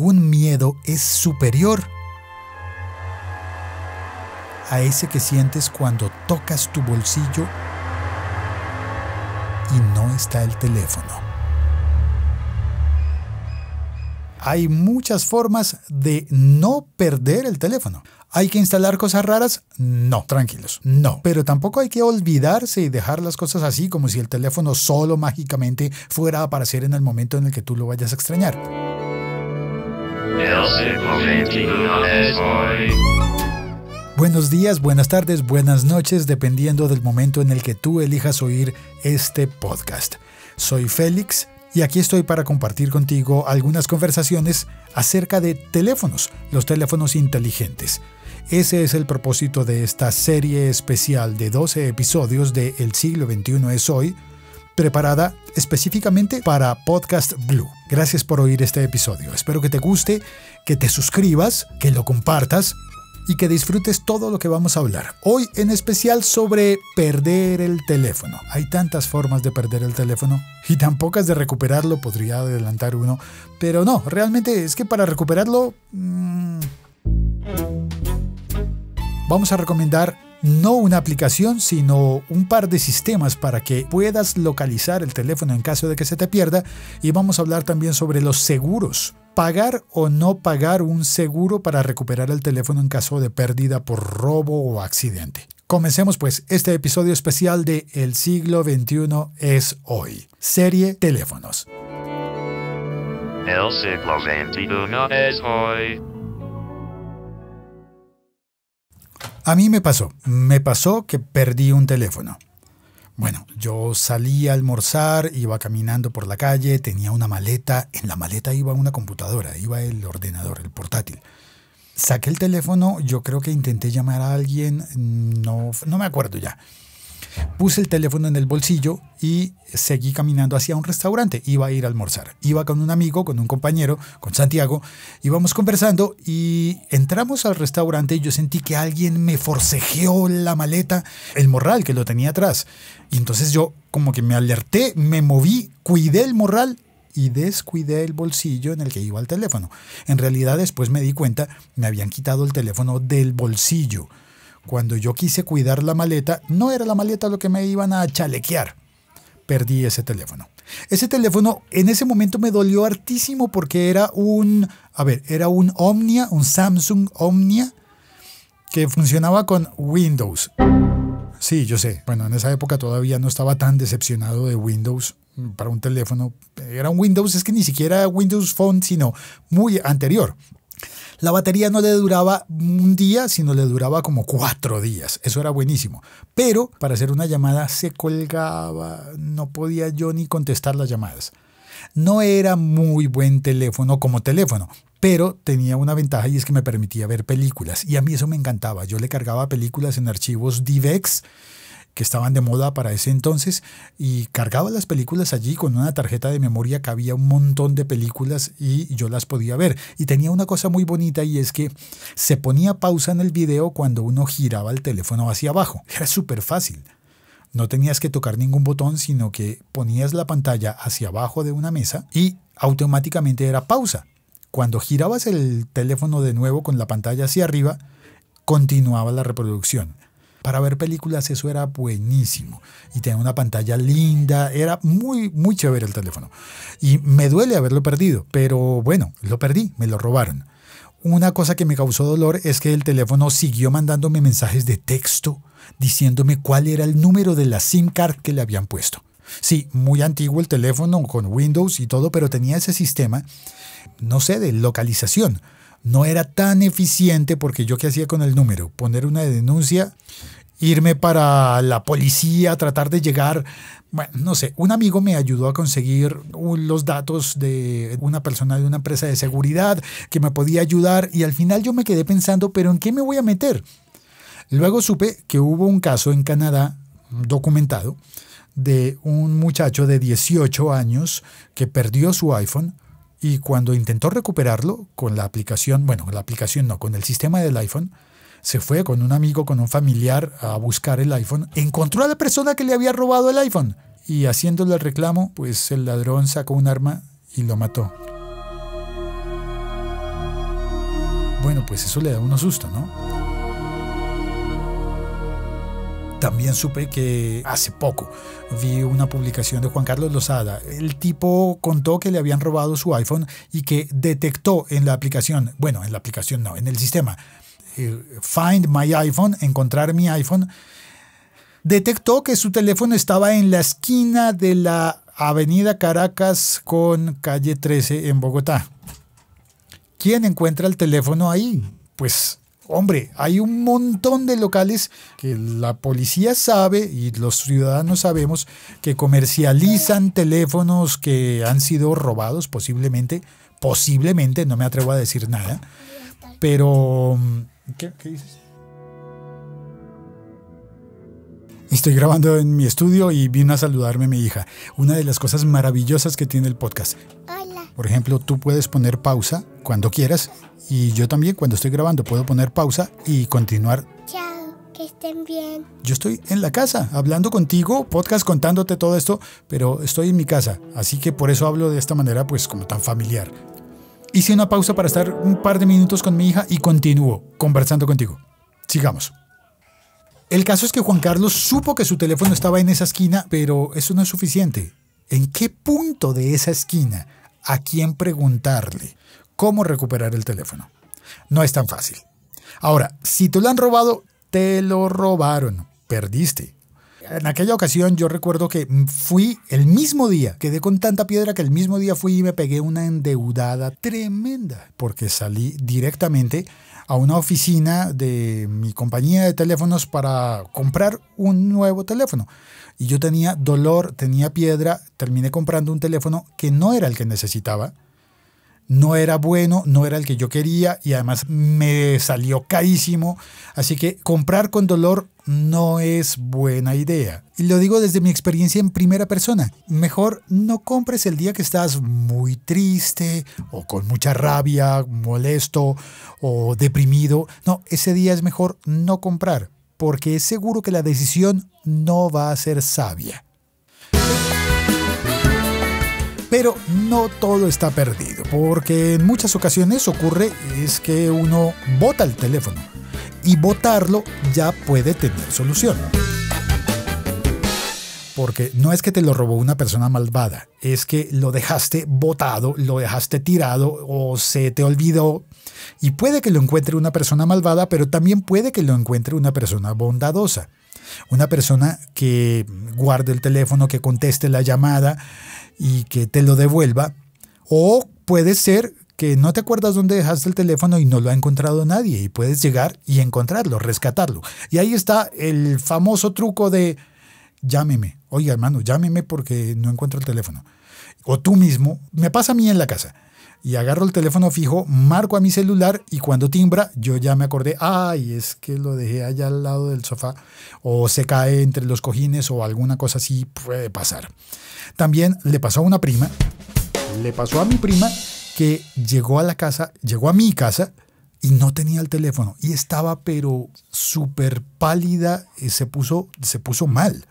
miedo es superior a ese que sientes cuando tocas tu bolsillo y no está el teléfono. Hay muchas formas de no perder el teléfono. ¿Hay que instalar cosas raras? No, tranquilos, no. Pero tampoco hay que olvidarse y dejar las cosas así como si el teléfono solo mágicamente fuera a aparecer en el momento en el que tú lo vayas a extrañar. Buenos días, buenas tardes, buenas noches, dependiendo del momento en el que tú elijas oír este podcast. Soy Félix y aquí estoy para compartir contigo algunas conversaciones acerca de teléfonos, los teléfonos inteligentes. Ese es el propósito de esta serie especial de 12 episodios de El siglo XXI es hoy, preparada específicamente para Podcast Blue. Gracias por oír este episodio. Espero que te guste, que te suscribas, que lo compartas y que disfrutes todo lo que vamos a hablar. Hoy en especial sobre perder el teléfono. Hay tantas formas de perder el teléfono y tan pocas de recuperarlo, podría adelantar uno, pero no, realmente es que para recuperarlo... Mm, vamos a recomendar no una aplicación, sino un par de sistemas para que puedas localizar el teléfono en caso de que se te pierda. Y vamos a hablar también sobre los seguros. Pagar o no pagar un seguro para recuperar el teléfono en caso de pérdida por robo o accidente. Comencemos pues este episodio especial de El siglo XXI es hoy. Serie Teléfonos. El siglo XXI es hoy. A mí me pasó, me pasó que perdí un teléfono. Bueno, yo salí a almorzar, iba caminando por la calle, tenía una maleta, en la maleta iba una computadora, iba el ordenador, el portátil. Saqué el teléfono, yo creo que intenté llamar a alguien, no, no me acuerdo ya. Puse el teléfono en el bolsillo y seguí caminando hacia un restaurante. Iba a ir a almorzar. Iba con un amigo, con un compañero, con Santiago. Íbamos conversando y entramos al restaurante y yo sentí que alguien me forcejeó la maleta, el morral que lo tenía atrás. Y entonces yo como que me alerté, me moví, cuidé el morral y descuidé el bolsillo en el que iba el teléfono. En realidad después me di cuenta, me habían quitado el teléfono del bolsillo. Cuando yo quise cuidar la maleta, no era la maleta lo que me iban a chalequear. Perdí ese teléfono. Ese teléfono en ese momento me dolió hartísimo porque era un, a ver, era un Omnia, un Samsung Omnia que funcionaba con Windows. Sí, yo sé. Bueno, en esa época todavía no estaba tan decepcionado de Windows para un teléfono. Era un Windows, es que ni siquiera Windows Phone, sino muy anterior la batería no le duraba un día, sino le duraba como cuatro días. Eso era buenísimo. Pero para hacer una llamada se colgaba, no podía yo ni contestar las llamadas. No era muy buen teléfono como teléfono, pero tenía una ventaja y es que me permitía ver películas. Y a mí eso me encantaba. Yo le cargaba películas en archivos DivX que estaban de moda para ese entonces y cargaba las películas allí con una tarjeta de memoria que había un montón de películas y yo las podía ver. Y tenía una cosa muy bonita y es que se ponía pausa en el video cuando uno giraba el teléfono hacia abajo. Era súper fácil. No tenías que tocar ningún botón, sino que ponías la pantalla hacia abajo de una mesa y automáticamente era pausa. Cuando girabas el teléfono de nuevo con la pantalla hacia arriba, continuaba la reproducción. Para ver películas eso era buenísimo. Y tenía una pantalla linda, era muy, muy chévere el teléfono. Y me duele haberlo perdido, pero bueno, lo perdí, me lo robaron. Una cosa que me causó dolor es que el teléfono siguió mandándome mensajes de texto diciéndome cuál era el número de la SIM card que le habían puesto. Sí, muy antiguo el teléfono con Windows y todo, pero tenía ese sistema, no sé, de localización. No era tan eficiente porque yo qué hacía con el número, poner una denuncia, irme para la policía, tratar de llegar. Bueno, no sé, un amigo me ayudó a conseguir los datos de una persona de una empresa de seguridad que me podía ayudar y al final yo me quedé pensando, pero ¿en qué me voy a meter? Luego supe que hubo un caso en Canadá documentado de un muchacho de 18 años que perdió su iPhone y cuando intentó recuperarlo con la aplicación, bueno, la aplicación no, con el sistema del iPhone, se fue con un amigo, con un familiar a buscar el iPhone, encontró a la persona que le había robado el iPhone y haciéndole el reclamo, pues el ladrón sacó un arma y lo mató. Bueno, pues eso le da un susto, ¿no? También supe que hace poco vi una publicación de Juan Carlos Lozada. El tipo contó que le habían robado su iPhone y que detectó en la aplicación, bueno, en la aplicación no, en el sistema, Find My iPhone, encontrar mi iPhone, detectó que su teléfono estaba en la esquina de la avenida Caracas con calle 13 en Bogotá. ¿Quién encuentra el teléfono ahí? Pues hombre, hay un montón de locales que la policía sabe y los ciudadanos sabemos que comercializan teléfonos que han sido robados posiblemente, posiblemente, no me atrevo a decir nada, pero ¿Qué, dices? Estoy grabando en mi estudio y vino a saludarme mi hija. Una de las cosas maravillosas que tiene el podcast. Hola. Por ejemplo, tú puedes poner pausa cuando quieras y yo también cuando estoy grabando puedo poner pausa y continuar. Chao, que estén bien. Yo estoy en la casa hablando contigo, podcast contándote todo esto, pero estoy en mi casa, así que por eso hablo de esta manera pues como tan familiar. Hice una pausa para estar un par de minutos con mi hija y continúo conversando contigo. Sigamos. El caso es que Juan Carlos supo que su teléfono estaba en esa esquina, pero eso no es suficiente. ¿En qué punto de esa esquina? ¿A quién preguntarle? ¿Cómo recuperar el teléfono? No es tan fácil. Ahora, si te lo han robado, te lo robaron. Perdiste en aquella ocasión yo recuerdo que fui el mismo día, quedé con tanta piedra que el mismo día fui y me pegué una endeudada tremenda, porque salí directamente a una oficina de mi compañía de teléfonos para comprar un nuevo teléfono. Y yo tenía dolor, tenía piedra, terminé comprando un teléfono que no era el que necesitaba no era bueno, no era el que yo quería y además me salió carísimo. Así que comprar con dolor no es buena idea. Y lo digo desde mi experiencia en primera persona. Mejor no compres el día que estás muy triste o con mucha rabia, molesto o deprimido. No, ese día es mejor no comprar porque es seguro que la decisión no va a ser sabia. Pero no todo está perdido, porque en muchas ocasiones ocurre es que uno bota el teléfono y botarlo ya puede tener solución. Porque no es que te lo robó una persona malvada, es que lo dejaste botado, lo dejaste tirado o se te olvidó. Y puede que lo encuentre una persona malvada, pero también puede que lo encuentre una persona bondadosa. Una persona que guarde el teléfono, que conteste la llamada, y que te lo devuelva. O puede ser que no te acuerdas dónde dejaste el teléfono y no lo ha encontrado nadie y puedes llegar y encontrarlo, rescatarlo. Y ahí está el famoso truco de llámeme. Oiga, hermano, llámeme porque no encuentro el teléfono. O tú mismo, me pasa a mí en la casa y agarro el teléfono fijo, marco a mi celular y cuando timbra yo ya me acordé, ay, es que lo dejé allá al lado del sofá o se cae entre los cojines o alguna cosa así puede pasar. También le pasó a una prima, le pasó a mi prima que llegó a la casa, llegó a mi casa y no tenía el teléfono y estaba pero súper pálida, eh, se puso, se puso mal.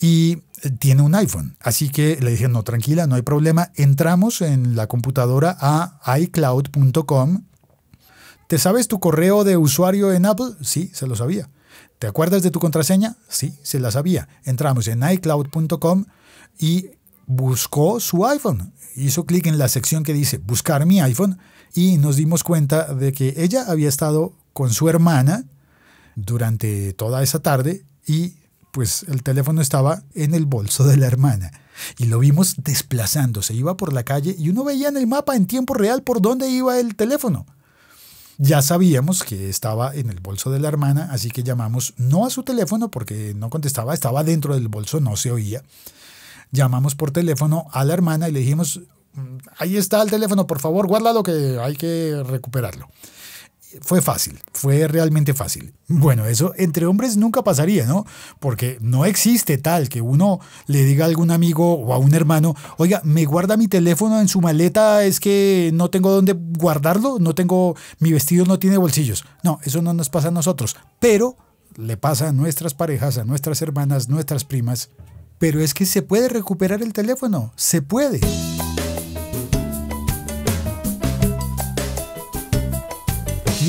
Y tiene un iPhone. Así que le dije, no, tranquila, no hay problema. Entramos en la computadora a iCloud.com. ¿Te sabes tu correo de usuario en Apple? Sí, se lo sabía. ¿Te acuerdas de tu contraseña? Sí, se la sabía. Entramos en iCloud.com y buscó su iPhone. Hizo clic en la sección que dice buscar mi iPhone y nos dimos cuenta de que ella había estado con su hermana durante toda esa tarde y pues el teléfono estaba en el bolso de la hermana. Y lo vimos desplazándose, iba por la calle y uno veía en el mapa en tiempo real por dónde iba el teléfono. Ya sabíamos que estaba en el bolso de la hermana, así que llamamos no a su teléfono porque no contestaba, estaba dentro del bolso, no se oía. Llamamos por teléfono a la hermana y le dijimos, mm, ahí está el teléfono, por favor, guárdalo que hay que recuperarlo fue fácil, fue realmente fácil. Bueno, eso entre hombres nunca pasaría, ¿no? Porque no existe tal que uno le diga a algún amigo o a un hermano, oiga, me guarda mi teléfono en su maleta, es que no tengo dónde guardarlo, no tengo, mi vestido no tiene bolsillos. No, eso no nos pasa a nosotros, pero le pasa a nuestras parejas, a nuestras hermanas, nuestras primas. Pero es que se puede recuperar el teléfono, se puede.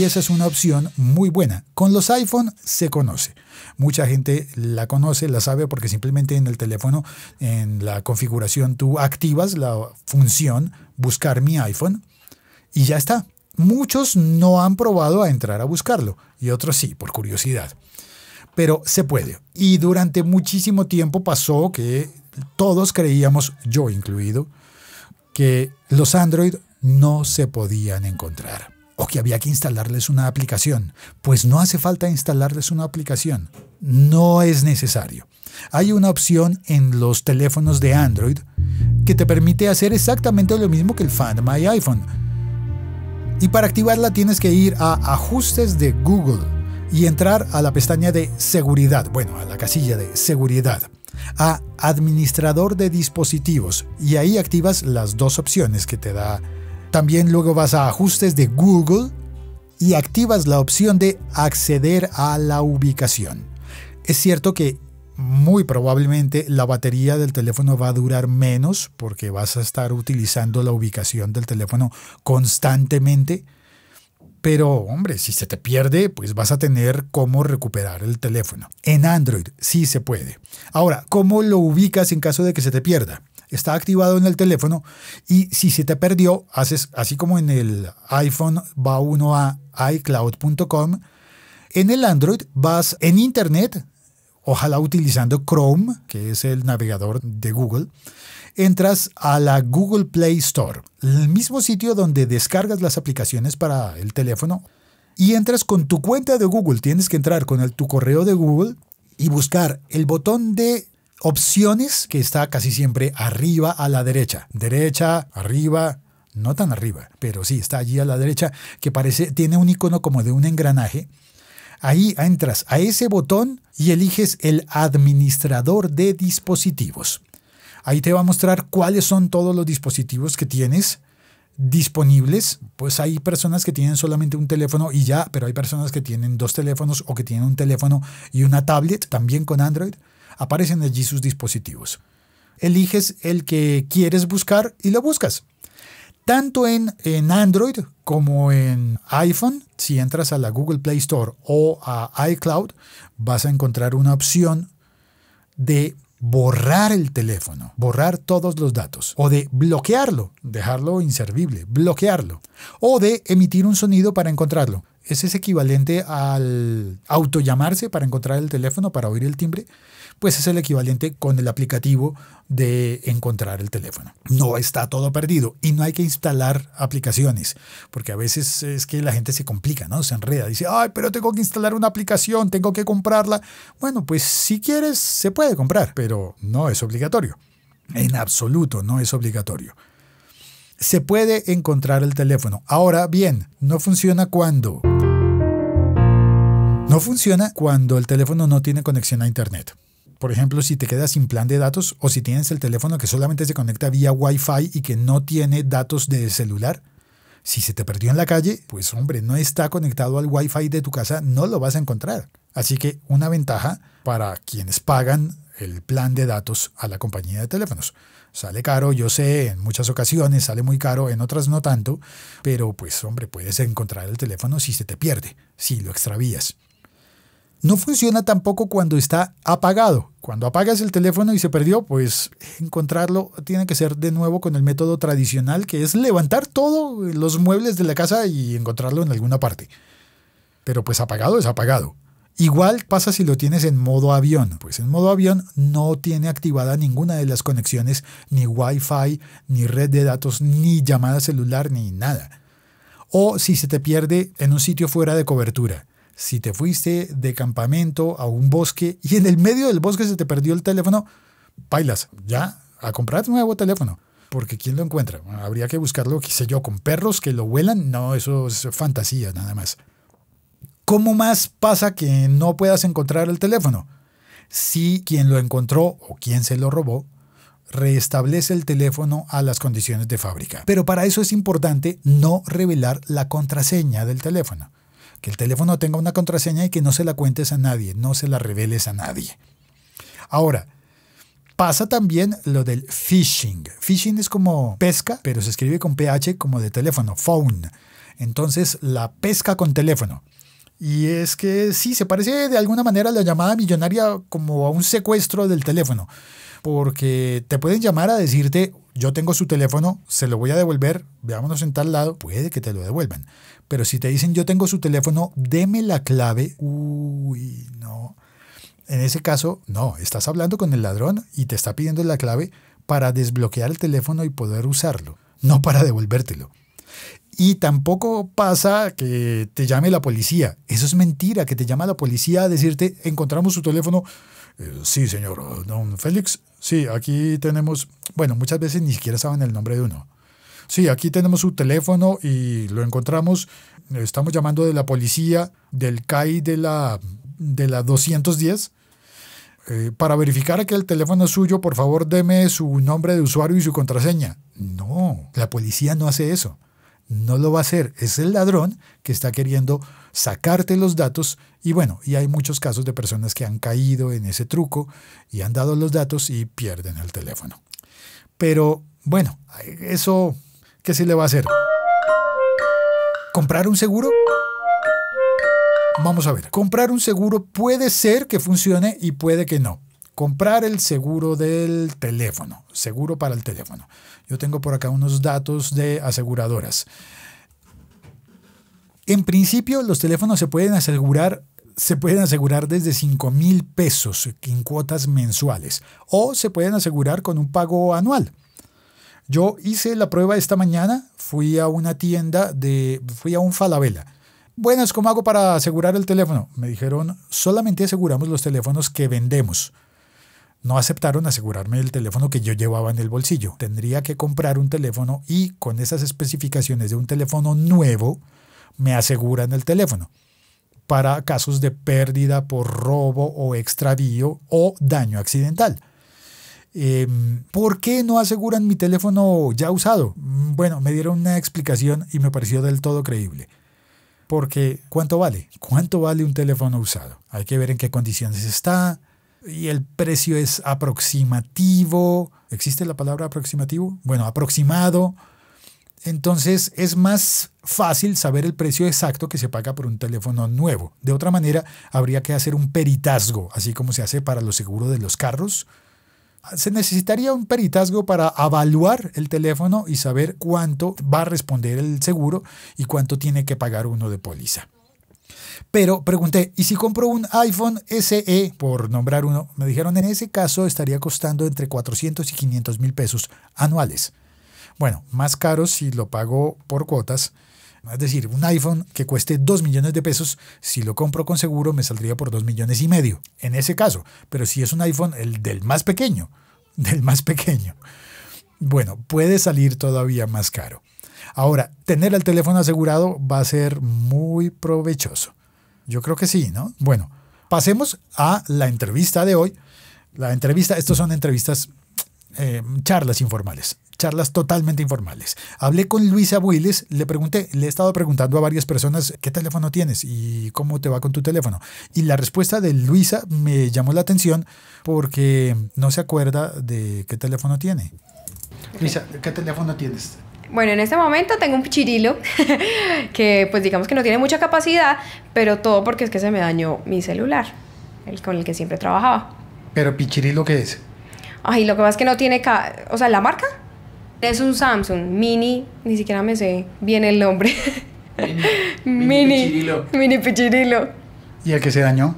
esa es una opción muy buena. Con los iPhone se conoce. Mucha gente la conoce, la sabe porque simplemente en el teléfono, en la configuración, tú activas la función buscar mi iPhone y ya está. Muchos no han probado a entrar a buscarlo y otros sí, por curiosidad. Pero se puede. Y durante muchísimo tiempo pasó que todos creíamos, yo incluido, que los Android no se podían encontrar o que había que instalarles una aplicación. Pues no hace falta instalarles una aplicación, no es necesario. Hay una opción en los teléfonos de Android que te permite hacer exactamente lo mismo que el Find My iPhone. Y para activarla tienes que ir a Ajustes de Google y entrar a la pestaña de Seguridad, bueno, a la casilla de Seguridad a Administrador de dispositivos y ahí activas las dos opciones que te da también luego vas a ajustes de Google y activas la opción de acceder a la ubicación. Es cierto que muy probablemente la batería del teléfono va a durar menos porque vas a estar utilizando la ubicación del teléfono constantemente. Pero hombre, si se te pierde, pues vas a tener cómo recuperar el teléfono. En Android sí se puede. Ahora, ¿cómo lo ubicas en caso de que se te pierda? está activado en el teléfono y si se te perdió, haces así como en el iPhone va uno a iCloud.com, en el Android vas en Internet, ojalá utilizando Chrome, que es el navegador de Google, entras a la Google Play Store, el mismo sitio donde descargas las aplicaciones para el teléfono, y entras con tu cuenta de Google. Tienes que entrar con el, tu correo de Google y buscar el botón de opciones que está casi siempre arriba a la derecha. Derecha, arriba, no tan arriba, pero sí está allí a la derecha, que parece, tiene un icono como de un engranaje. Ahí entras a ese botón y eliges el administrador de dispositivos. Ahí te va a mostrar cuáles son todos los dispositivos que tienes disponibles. Pues hay personas que tienen solamente un teléfono y ya, pero hay personas que tienen dos teléfonos o que tienen un teléfono y una tablet también con Android aparecen allí sus dispositivos. Eliges el que quieres buscar y lo buscas. Tanto en, Android como en iPhone, si entras a la Google Play Store o a iCloud, vas a encontrar una opción de borrar el teléfono, borrar todos los datos, o de bloquearlo, dejarlo inservible, bloquearlo, o de emitir un sonido para encontrarlo. Ese es equivalente al autollamarse para encontrar el teléfono, para oír el timbre, pues es el equivalente con el aplicativo de encontrar el teléfono. No está todo perdido y no hay que instalar aplicaciones, porque a veces es que la gente se complica, ¿no? Se enreda, dice, ay, pero tengo que instalar una aplicación, tengo que comprarla. Bueno, pues si quieres, se puede comprar, pero no es obligatorio. En absoluto, no es obligatorio se puede encontrar el teléfono. Ahora bien, no funciona cuando... No funciona cuando el teléfono no tiene conexión a Internet por ejemplo, si te quedas sin plan de datos o si tienes el teléfono que solamente se conecta vía Wi-Fi y que no tiene datos de celular. Si se te perdió en la calle, pues hombre, no está conectado al Wi-Fi de tu casa, no lo vas a encontrar. Así que una ventaja para quienes pagan el plan de datos a la compañía de teléfonos. Sale caro, yo sé, en muchas ocasiones sale muy caro, en otras no tanto, pero pues hombre, puedes encontrar el teléfono si se te pierde, si lo extravías. No funciona tampoco cuando está apagado. Cuando apagas el teléfono y se perdió, pues encontrarlo tiene que ser de nuevo con el método tradicional, que es levantar todos eh, los muebles de la casa y encontrarlo en alguna parte. Pero pues apagado es apagado. Igual pasa si lo tienes en modo avión, pues en modo avión no tiene activada ninguna de las conexiones, ni Wi-Fi, ni red de datos, ni llamada celular, ni nada. O si se te pierde en un sitio fuera de cobertura si te fuiste de campamento a un bosque y en el medio del bosque se te perdió el teléfono, bailas, ya, a comprar un nuevo teléfono. Porque ¿quién lo encuentra? habría que buscarlo, qué sé yo, con perros que lo vuelan. No, eso es fantasía nada más. ¿Cómo más pasa que no puedas encontrar el teléfono? Si quien lo encontró o quien se lo robó restablece el teléfono a las condiciones de fábrica. Pero para eso es importante no revelar la contraseña del teléfono que el teléfono tenga una contraseña y que no se la cuentes a nadie, no se la reveles a nadie. Ahora, pasa también lo del phishing. Phishing es como pesca, pero se escribe con PH como de teléfono, phone. Entonces, la pesca con teléfono. Y es que sí, se parece de alguna manera a la llamada millonaria como a un secuestro del teléfono porque te pueden llamar a decirte, yo tengo su teléfono, se lo voy a devolver, veámonos en tal lado, puede que te lo devuelvan. Pero si te dicen, yo tengo su teléfono, deme la clave, uy, no. En ese caso, no, estás hablando con el ladrón y te está pidiendo la clave para desbloquear el teléfono y poder usarlo, no para devolvértelo. Y tampoco pasa que te llame la policía. Eso es mentira, que te llama la policía a decirte, encontramos su teléfono. Eh, sí, señor, don Félix, Sí, aquí tenemos, bueno, muchas veces ni siquiera saben el nombre de uno. Sí, aquí tenemos su teléfono y lo encontramos. Estamos llamando de la policía, del CAI de la, de la 210. Eh, para verificar que el teléfono es suyo, por favor, deme su nombre de usuario y su contraseña. No, la policía no hace eso. No lo va a hacer. Es el ladrón que está queriendo sacarte los datos y bueno, y hay muchos casos de personas que han caído en ese truco y han dado los datos y pierden el teléfono. Pero bueno, eso, ¿qué se le va a hacer? ¿Comprar un seguro? Vamos a ver, comprar un seguro puede ser que funcione y puede que no. Comprar el seguro del teléfono, seguro para el teléfono. Yo tengo por acá unos datos de aseguradoras. En principio, los teléfonos se pueden asegurar se pueden asegurar desde 5 mil pesos en cuotas mensuales o se pueden asegurar con un pago anual. Yo hice la prueba esta mañana, fui a una tienda de, fui a un Falabella. Buenas, ¿cómo hago para asegurar el teléfono? Me dijeron, solamente aseguramos los teléfonos que vendemos. No aceptaron asegurarme el teléfono que yo llevaba en el bolsillo. Tendría que comprar un teléfono y con esas especificaciones de un teléfono nuevo, me aseguran el teléfono para casos de pérdida por robo o extravío o daño accidental. Em, ¿Por qué no aseguran mi teléfono ya usado? Mm, bueno, me dieron una explicación y me pareció del todo creíble. Porque, ¿cuánto vale? ¿Cuánto vale un teléfono usado? Hay que ver en qué condiciones está. Y el precio es aproximativo. ¿Existe la palabra aproximativo? Bueno, aproximado. Entonces es más fácil saber el precio exacto que se paga por un teléfono nuevo. De otra manera, habría que hacer un peritazgo, así como se hace para los seguros de los carros. Ah, se necesitaría un peritazgo para evaluar el teléfono y saber cuánto va a responder el seguro y cuánto tiene que pagar uno de póliza. Pero pregunté, ¿y si compro un iPhone SE, por nombrar uno? Me dijeron, en ese caso estaría costando entre 400 y 500 mil pesos anuales. Bueno, más caro si lo pago por cuotas. Es decir, un iPhone que cueste 2 millones de pesos, si lo compro con seguro me saldría por 2 millones y medio, en ese caso. Pero si es un iPhone, el del más pequeño, del más pequeño, bueno, puede salir todavía más caro. Ahora, tener el teléfono asegurado va a ser muy provechoso. Yo creo que sí, ¿no? Bueno, pasemos a la entrevista de hoy. La entrevista, estos son entrevistas eh, charlas informales, charlas totalmente informales. Hablé con Luisa Builes, le pregunté, le he estado preguntando a varias personas, ¿qué teléfono tienes y cómo te va con tu teléfono? Y la respuesta de Luisa me llamó la atención porque no se acuerda de qué teléfono tiene. Luisa, ¿qué teléfono tienes? Bueno, en este momento tengo un pichirilo que pues digamos que no tiene mucha capacidad, pero todo porque es que se me dañó mi celular, el con el que siempre trabajaba. ¿Pero pichirilo qué es? Ay, lo que pasa es que no tiene... o sea, la marca es un Samsung Mini, ni siquiera me sé bien el nombre. Mini, mini, pichirilo. mini pichirilo. ¿Y el que se dañó?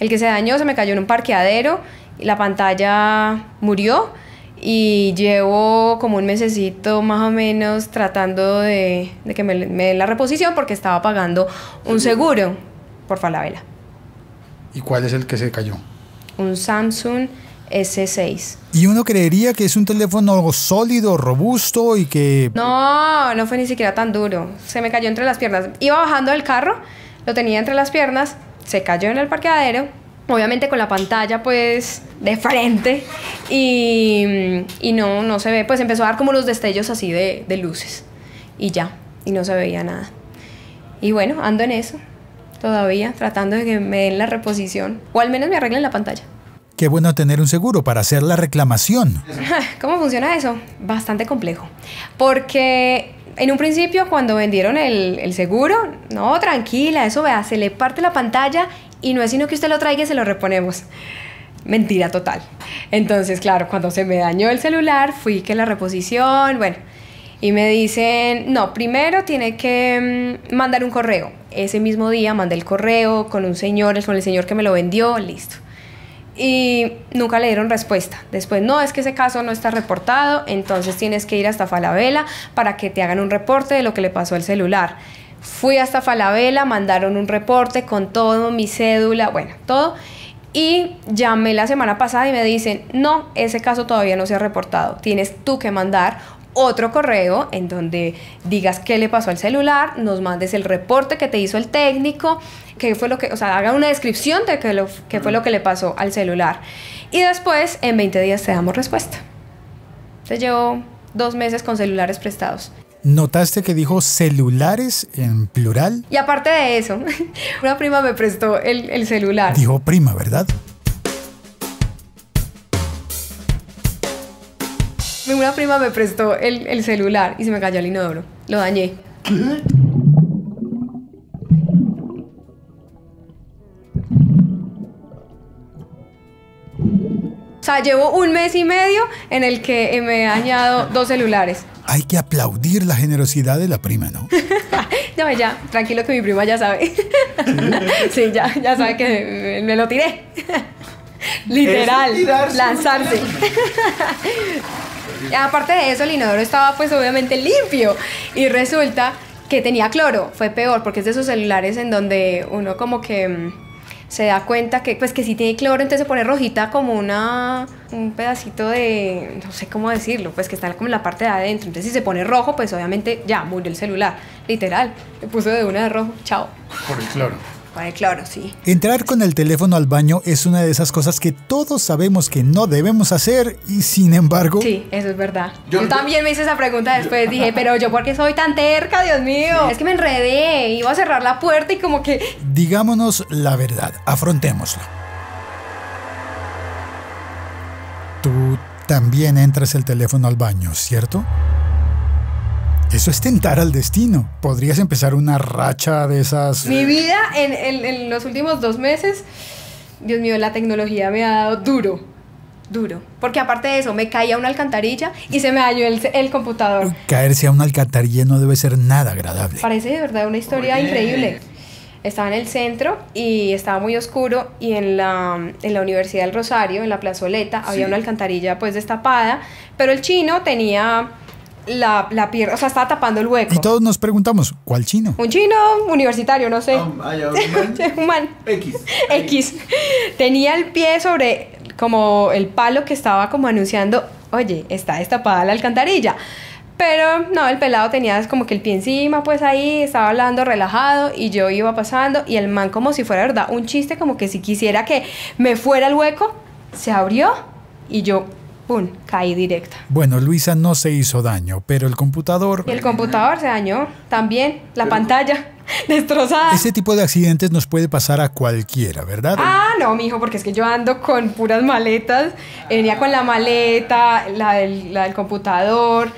El que se dañó se me cayó en un parqueadero, y la pantalla murió y llevo como un mesecito más o menos tratando de, de que me, me, den la reposición porque estaba pagando un seguro por Falabella. ¿Y cuál es el que se cayó? Un Samsung S6. Y uno creería que es un teléfono sólido, robusto y que... No, no fue ni siquiera tan duro. Se me cayó entre las piernas. Iba bajando del carro, lo tenía entre las piernas, se cayó en el parqueadero, obviamente con la pantalla pues de frente y, y, no, no se ve, pues empezó a dar como los destellos así de, de, luces y ya, y no se veía nada. Y bueno, ando en eso todavía, tratando de que me den la reposición o al menos me arreglen la pantalla qué bueno tener un seguro para hacer la reclamación. ¿Cómo funciona eso? Bastante complejo. Porque en un principio cuando vendieron el, seguro, no, tranquila, eso vea, se le parte la pantalla y no es sino que usted lo traiga y se lo reponemos. Mentira total. Entonces, claro, cuando se me dañó el celular, fui que la reposición, bueno, y me dicen, no, primero tiene que mm, mandar un correo. Ese mismo día mandé el correo con un señor, con el señor que me lo vendió, listo y nunca le dieron respuesta. Después, no, es que ese caso no está reportado, entonces tienes que ir hasta Falabella para que te hagan un reporte de lo que le pasó al celular. Fui hasta Falabella, mandaron un reporte con todo, mi cédula, bueno, todo. Y llamé la semana pasada y me dicen, no, ese caso todavía no se ha reportado. Tienes tú que mandar otro correo en donde digas qué le pasó al celular, nos mandes el reporte que te hizo el técnico, qué fue lo que, o sea, haga una descripción de qué, lo, qué fue lo que le pasó al celular. Y después, en 20 días te damos respuesta. te llevo dos meses con celulares prestados. Notaste que dijo celulares en plural. Y aparte de eso, una prima me prestó el, el celular. Dijo prima, ¿verdad? Una prima me prestó el, el, celular y se me cayó el inodoro. Lo dañé. ¿Qué? O sea, llevo un mes y medio en el que me he dañado dos celulares. Hay que aplaudir la generosidad de la prima, ¿no? no, ya, tranquilo que mi prima ya sabe. sí, ya, ya sabe que me, me lo tiré. Literal, lanzarse. Aparte de eso, el inodoro estaba pues obviamente limpio y resulta que tenía cloro. Fue peor porque es de esos celulares en donde uno como que mm, se da cuenta que pues que si tiene cloro entonces se pone rojita como una un pedacito de no sé cómo decirlo pues que está como en la parte de adentro entonces si se pone rojo pues obviamente ya murió el celular literal le puso de una de rojo chao por el cloro claro, sí. Entrar con el teléfono al baño es una de esas cosas que todos sabemos que no debemos hacer y sin embargo... Sí, eso es verdad. Yo, también me hice esa pregunta después, dije, pero yo por qué soy tan terca, Dios mío. Es que me enredé, iba a cerrar la puerta y como que... Digámonos la verdad, afrontémoslo. Tú también entras el teléfono al baño, ¿cierto? Eso es tentar al destino. Podrías empezar una racha de esas. Mi vida en, los últimos dos meses, Dios mío, la tecnología me ha dado duro. Duro. Porque aparte de eso, me caí a una alcantarilla y se me dañó el, computador. Caerse a una alcantarilla no debe ser nada agradable. Parece de verdad una historia increíble estaba en el centro y estaba muy oscuro y en la, Universidad del Rosario, en la plazoleta, había una alcantarilla pues destapada, pero el chino tenía la, la pierna, o sea, estaba tapando el hueco. Y todos nos preguntamos, ¿cuál chino? Un chino universitario, no sé. Ah, un man. X. X. Tenía el pie sobre como el palo que estaba como anunciando, oye, está destapada la alcantarilla. Pero no, el pelado tenía como que el pie encima, pues ahí estaba hablando relajado y yo iba pasando y el man como si fuera verdad un chiste, como que si quisiera que me fuera el hueco, se abrió y yo Caí directa. Bueno, Luisa no se hizo daño, pero el computador... El computador se dañó también, la pantalla destrozada. Ese tipo de accidentes nos puede pasar a cualquiera, ¿verdad? Ah, no, mijo, porque es que yo ando con puras maletas. Venía con la maleta, la del, la del computador,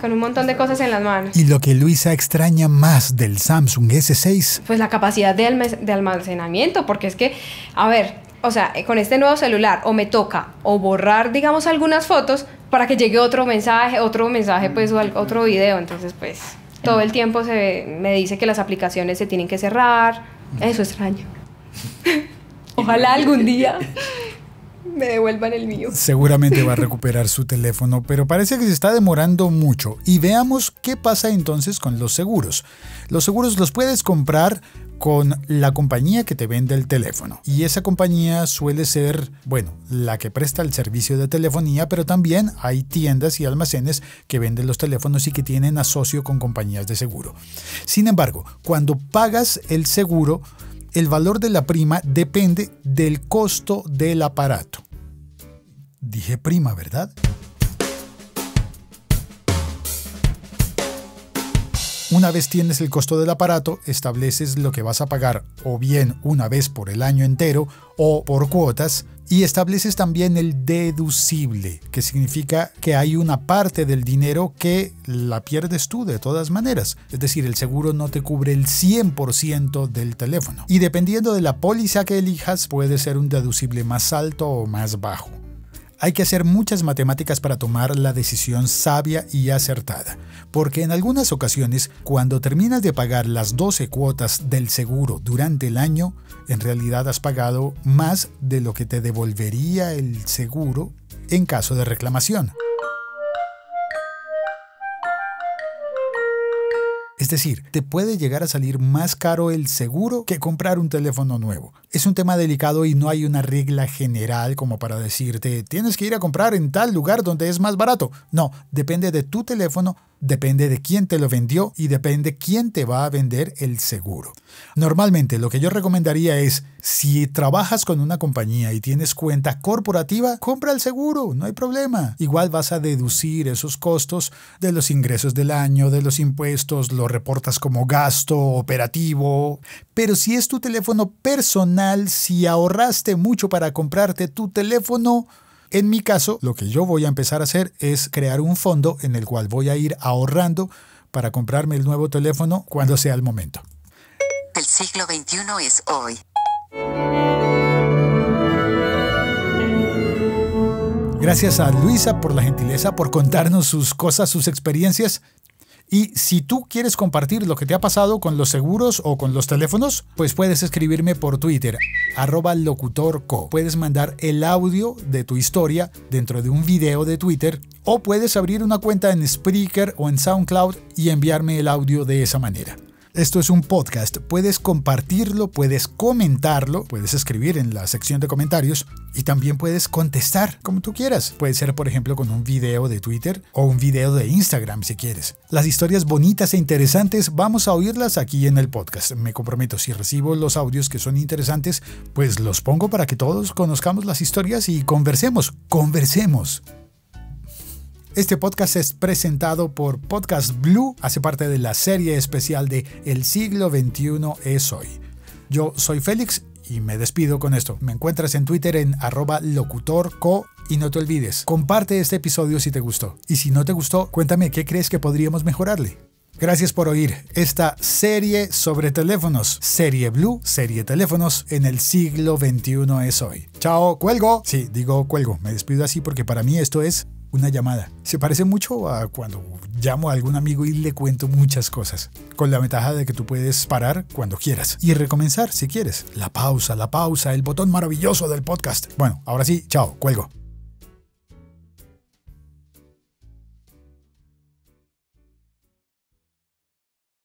con un montón de cosas en las manos. ¿Y lo que Luisa extraña más del Samsung S6? Pues la capacidad de, almacenamiento, porque es que, a ver, o sea, eh, con este nuevo celular o me toca o borrar, digamos, algunas fotos para que llegue otro mensaje, otro mensaje, pues, o otro video. Entonces, pues, todo el tiempo se me dice que las aplicaciones se tienen que cerrar. Eso es extraño. Ojalá algún día me devuelvan el mío. Seguramente va a recuperar su teléfono, pero parece que se está demorando mucho. Y veamos qué pasa entonces con los seguros. Los seguros los puedes comprar con la compañía que te vende el teléfono. Y esa compañía suele ser, bueno, la que presta el servicio de telefonía, pero también hay tiendas y almacenes que venden los teléfonos y que tienen asocio con compañías de seguro. Sin embargo, cuando pagas el seguro, el valor de la prima depende del costo del aparato. Dije prima, ¿verdad? Una vez tienes el costo del aparato, estableces lo que vas a pagar o bien una vez por el año entero o por cuotas y estableces también el deducible, que significa que hay una parte del dinero que la pierdes tú de todas maneras. Es decir, el seguro no te cubre el 100% del teléfono. Y dependiendo de la póliza que elijas, puede ser un deducible más alto o más bajo. Hay que hacer muchas matemáticas para tomar la decisión sabia y acertada, porque en algunas ocasiones, cuando terminas de pagar las 12 cuotas del seguro durante el año, en realidad has pagado más de lo que te devolvería el seguro en caso de reclamación. Es decir, te puede llegar a salir más caro el seguro que comprar un teléfono nuevo. Es un tema delicado y no hay una regla general como para decirte, tienes que ir a comprar en tal lugar donde es más barato. No, depende de tu teléfono depende de quién te lo vendió y depende quién te va a vender el seguro. Normalmente lo que yo recomendaría es, si trabajas con una compañía y tienes cuenta corporativa, compra el seguro, no hay problema. Igual vas a deducir esos costos de los ingresos del año, de los impuestos, lo reportas como gasto operativo. Pero si es tu teléfono personal, si ahorraste mucho para comprarte tu teléfono, en mi caso, lo que yo voy a empezar a hacer es crear un fondo en el cual voy a ir ahorrando para comprarme el nuevo teléfono cuando sea el momento. El siglo XXI es hoy. Gracias a Luisa por la gentileza, por contarnos sus cosas, sus experiencias. Y si tú quieres compartir lo que te ha pasado con los seguros o con los teléfonos, pues puedes escribirme por Twitter, arroba locutorco. Puedes mandar el audio de tu historia dentro de un video de Twitter o puedes abrir una cuenta en Spreaker o en SoundCloud y enviarme el audio de esa manera. Esto es un podcast, puedes compartirlo, puedes comentarlo, puedes escribir en la sección de comentarios y también puedes contestar como tú quieras. Puede ser, por ejemplo, con un video de Twitter o un video de Instagram si quieres. Las historias bonitas e interesantes vamos a oírlas aquí en el podcast. Me comprometo, si recibo los audios que son interesantes, pues los pongo para que todos conozcamos las historias y conversemos, conversemos. Este podcast es presentado por Podcast Blue, hace parte de la serie especial de El siglo XXI es hoy. Yo soy Félix y me despido con esto. Me encuentras en Twitter en arroba locutorco y no te olvides, comparte este episodio si te gustó. Y si no te gustó, cuéntame qué crees que podríamos mejorarle. Gracias por oír esta serie sobre teléfonos, serie Blue, serie teléfonos en el siglo XXI es hoy. Chao, cuelgo. Sí, digo cuelgo, me despido así porque para mí esto es una llamada. Se parece mucho a cuando llamo a algún amigo y le cuento muchas cosas, con la ventaja de que tú puedes parar cuando quieras y recomenzar si quieres. La pausa, la pausa, el botón maravilloso del podcast. Bueno, ahora sí, chao, cuelgo.